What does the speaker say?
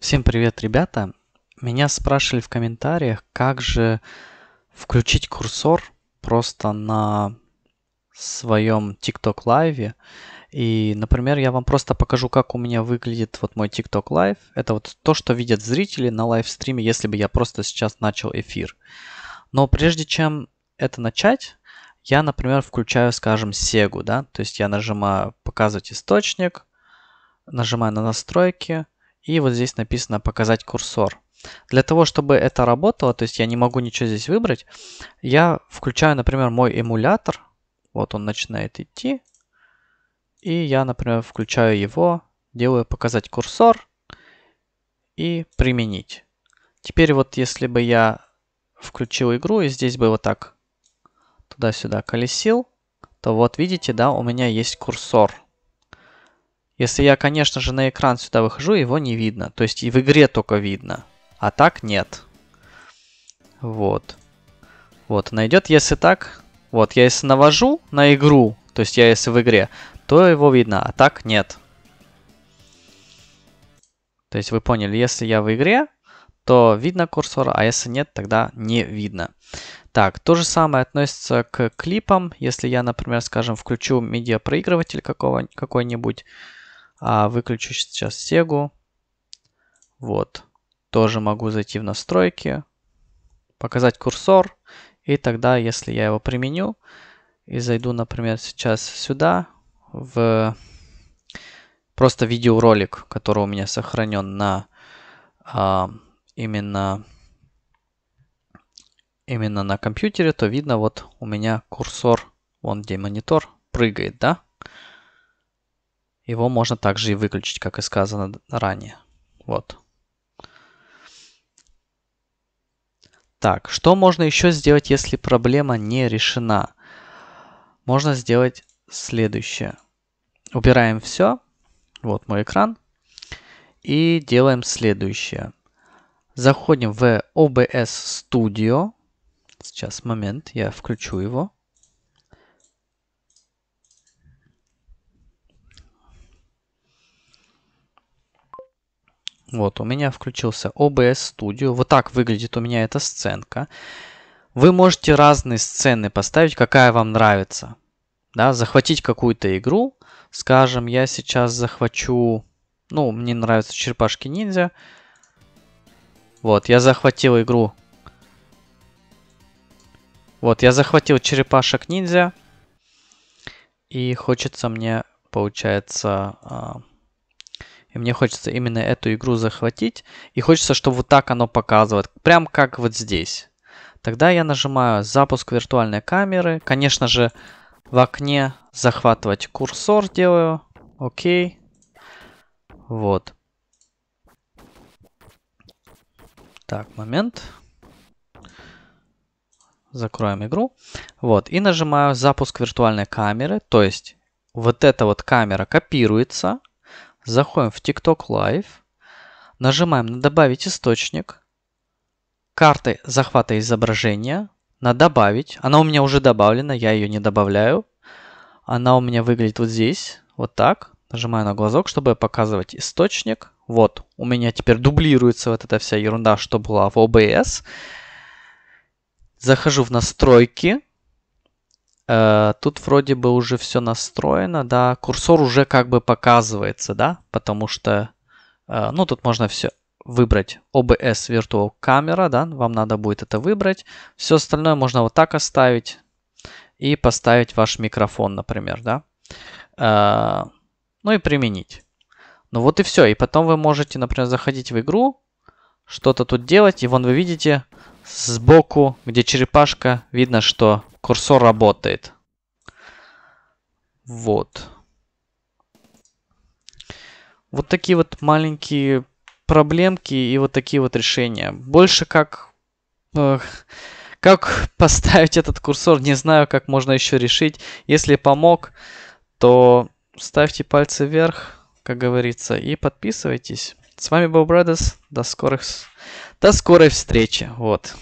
Всем привет, ребята! Меня спрашивали в комментариях, как же включить курсор просто на своем TikTok Live И, например, я вам просто покажу, как у меня выглядит вот мой TikTok Live. Это вот то, что видят зрители на лайвстриме, если бы я просто сейчас начал эфир. Но прежде чем это начать, я, например, включаю, скажем, Сегу, да, то есть я нажимаю «Показывать источник», нажимаю на настройки – и вот здесь написано «показать курсор». Для того, чтобы это работало, то есть я не могу ничего здесь выбрать, я включаю, например, мой эмулятор. Вот он начинает идти. И я, например, включаю его, делаю «показать курсор» и «применить». Теперь вот если бы я включил игру и здесь бы вот так туда-сюда колесил, то вот видите, да, у меня есть курсор. Если я, конечно же, на экран сюда выхожу, его не видно. То есть и в игре только видно. А так нет. Вот. Вот, найдет, если так. Вот, я если навожу на игру, то есть я если в игре, то его видно, а так нет. То есть вы поняли, если я в игре, то видно курсор, а если нет, тогда не видно. Так, то же самое относится к клипам. Если я, например, скажем, включу медиапроигрыватель какой-нибудь, а выключу сейчас Сегу. Вот. Тоже могу зайти в настройки, показать курсор. И тогда, если я его применю и зайду, например, сейчас сюда, в просто видеоролик, который у меня сохранен на а, именно именно на компьютере, то видно вот у меня курсор, вон где монитор, прыгает, да? Его можно также и выключить, как и сказано ранее. Вот. Так, что можно еще сделать, если проблема не решена? Можно сделать следующее. Убираем все. Вот мой экран. И делаем следующее. Заходим в OBS Studio. Сейчас, момент, я включу его. Вот, у меня включился OBS Studio. Вот так выглядит у меня эта сценка. Вы можете разные сцены поставить, какая вам нравится. Да, захватить какую-то игру. Скажем, я сейчас захвачу... Ну, мне нравятся черепашки-ниндзя. Вот, я захватил игру. Вот, я захватил черепашек-ниндзя. И хочется мне, получается, а, и мне хочется именно эту игру захватить. И хочется, чтобы вот так оно показывает. Прям как вот здесь. Тогда я нажимаю запуск виртуальной камеры. Конечно же, в окне захватывать курсор делаю. Окей. Вот. Так, момент. Закроем игру. Вот, и нажимаю запуск виртуальной камеры. То есть вот эта вот камера копируется, заходим в TikTok Live, нажимаем на «Добавить источник», карты захвата изображения, на «Добавить». Она у меня уже добавлена, я ее не добавляю. Она у меня выглядит вот здесь, вот так. Нажимаю на глазок, чтобы показывать источник. Вот, у меня теперь дублируется вот эта вся ерунда, что была в OBS. Захожу в настройки, Э, тут вроде бы уже все настроено, да, курсор уже как бы показывается, да, потому что, э, ну, тут можно все выбрать OBS Virtual Camera, да, вам надо будет это выбрать. Все остальное можно вот так оставить и поставить ваш микрофон, например, да. Э, ну и применить. Ну вот и все. И потом вы можете, например, заходить в игру, что-то тут делать. И вон вы видите сбоку, где черепашка, видно, что курсор работает. Вот. Вот такие вот маленькие проблемки и вот такие вот решения. Больше как... как поставить этот курсор, не знаю, как можно еще решить. Если помог, то ставьте пальцы вверх, как говорится, и подписывайтесь. С вами был Брэдес. До скорых... До скорой встречи. Вот.